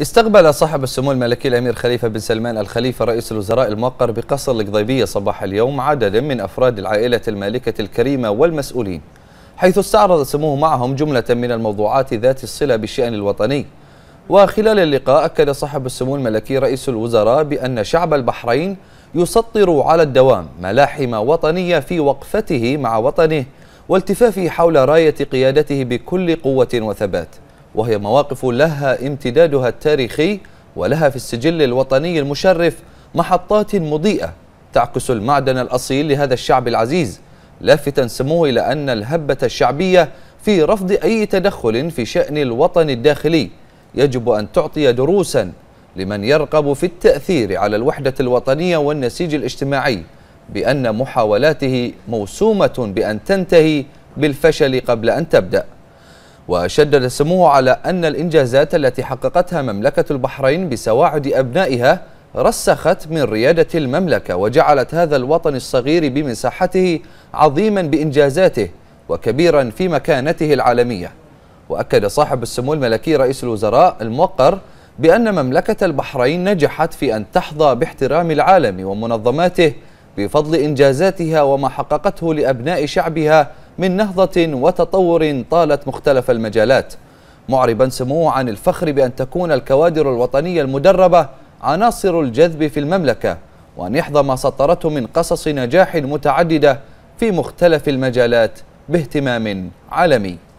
استقبل صاحب السمو الملكي الأمير خليفة بن سلمان الخليفة رئيس الوزراء الموقر بقصر القضيبية صباح اليوم عددا من أفراد العائلة المالكة الكريمة والمسؤولين حيث استعرض سموه معهم جملة من الموضوعات ذات الصلة بالشأن الوطني وخلال اللقاء أكد صاحب السمو الملكي رئيس الوزراء بأن شعب البحرين يسطر على الدوام ملاحم وطنية في وقفته مع وطنه والتفافه حول راية قيادته بكل قوة وثبات وهي مواقف لها امتدادها التاريخي ولها في السجل الوطني المشرف محطات مضيئة تعكس المعدن الأصيل لهذا الشعب العزيز لافتا سموه إلى أن الهبة الشعبية في رفض أي تدخل في شأن الوطن الداخلي يجب أن تعطي دروسا لمن يرغب في التأثير على الوحدة الوطنية والنسيج الاجتماعي بأن محاولاته موسومة بأن تنتهي بالفشل قبل أن تبدأ وشدد سموه على أن الإنجازات التي حققتها مملكة البحرين بسواعد أبنائها رسخت من ريادة المملكة وجعلت هذا الوطن الصغير بمساحته عظيما بإنجازاته وكبيرا في مكانته العالمية وأكد صاحب السمو الملكي رئيس الوزراء الموقر بأن مملكة البحرين نجحت في أن تحظى باحترام العالم ومنظماته بفضل إنجازاتها وما حققته لأبناء شعبها من نهضة وتطور طالت مختلف المجالات معربا سموه عن الفخر بأن تكون الكوادر الوطنية المدربة عناصر الجذب في المملكة وأن يحظى ما سطرته من قصص نجاح متعددة في مختلف المجالات باهتمام عالمي